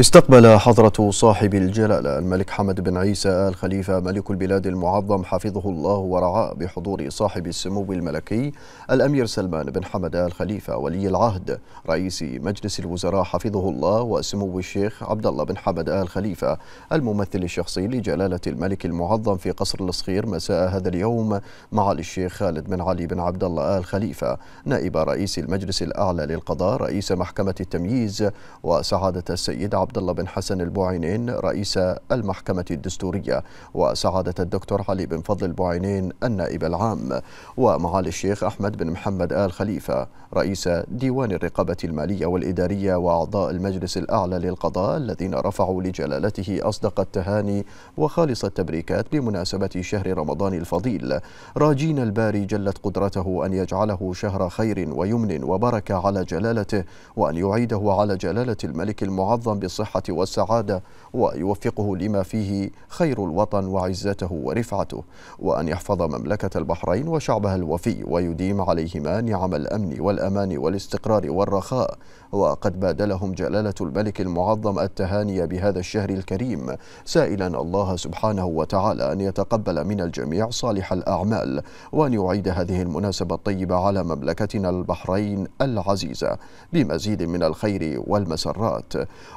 استقبل حضرة صاحب الجلالة الملك حمد بن عيسى آل خليفة ملك البلاد المعظم حفظه الله ورعاه بحضور صاحب السمو الملكي الأمير سلمان بن حمد آل خليفة ولي العهد رئيس مجلس الوزراء حفظه الله وسمو الشيخ عبد الله بن حمد آل خليفة الممثل الشخصي لجلالة الملك المعظم في قصر الصخير مساء هذا اليوم معالي الشيخ خالد بن علي بن عبد الله آل خليفة نائب رئيس المجلس الأعلى للقضاء رئيس محكمة التمييز وسعادة السيد عبد الله بن حسن البوعينين رئيس المحكمة الدستورية وسعادة الدكتور علي بن فضل البوعينين النائب العام ومعالي الشيخ أحمد بن محمد آل خليفة رئيس ديوان الرقابة المالية والإدارية وأعضاء المجلس الأعلى للقضاء الذين رفعوا لجلالته أصدق التهاني وخالص التبريكات بمناسبة شهر رمضان الفضيل راجين الباري جلت قدرته أن يجعله شهر خير ويمن وبركة على جلالته وأن يعيده على جلالة الملك المعظم بصحة الصحة والسعادة ويوفقه لما فيه خير الوطن وعزته ورفعته وأن يحفظ مملكة البحرين وشعبها الوفي ويديم عليهما نعم الأمن والأمان والاستقرار والرخاء وقد بادلهم جلالة الملك المعظم التهاني بهذا الشهر الكريم سائلا الله سبحانه وتعالى أن يتقبل من الجميع صالح الأعمال وأن يعيد هذه المناسبة الطيبة على مملكتنا البحرين العزيزة بمزيد من الخير والمسرات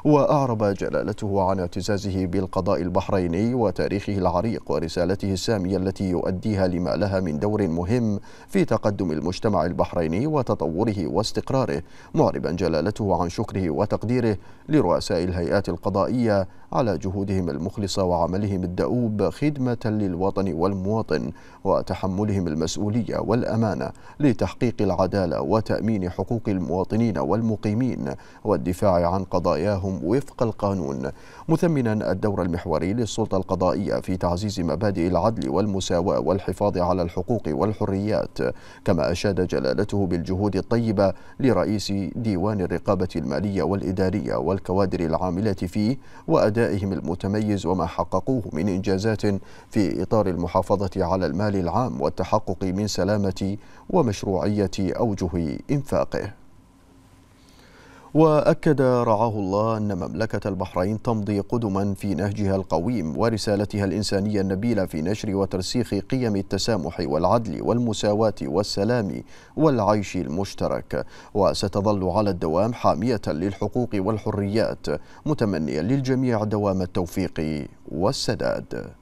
و وأعرب جلالته عن اعتزازه بالقضاء البحريني وتاريخه العريق ورسالته السامية التي يؤديها لما لها من دور مهم في تقدم المجتمع البحريني وتطوره واستقراره معربا جلالته عن شكره وتقديره لرؤساء الهيئات القضائية على جهودهم المخلصة وعملهم الدؤوب خدمة للوطن والمواطن وتحملهم المسؤولية والأمانة لتحقيق العدالة وتأمين حقوق المواطنين والمقيمين والدفاع عن قضاياهم وفق القانون مثمنا الدور المحوري للسلطة القضائية في تعزيز مبادئ العدل والمساواة والحفاظ على الحقوق والحريات كما أشاد جلالته بالجهود الطيبة لرئيس ديوان الرقابة المالية والإدارية والكوادر العاملة فيه وأدائهم المتميز وما حققوه من إنجازات في إطار المحافظة على المال العام والتحقق من سلامة ومشروعية أوجه إنفاقه وأكد رعاه الله أن مملكة البحرين تمضي قدما في نهجها القويم ورسالتها الإنسانية النبيلة في نشر وترسيخ قيم التسامح والعدل والمساواة والسلام والعيش المشترك وستظل على الدوام حامية للحقوق والحريات متمنيا للجميع دوام التوفيق والسداد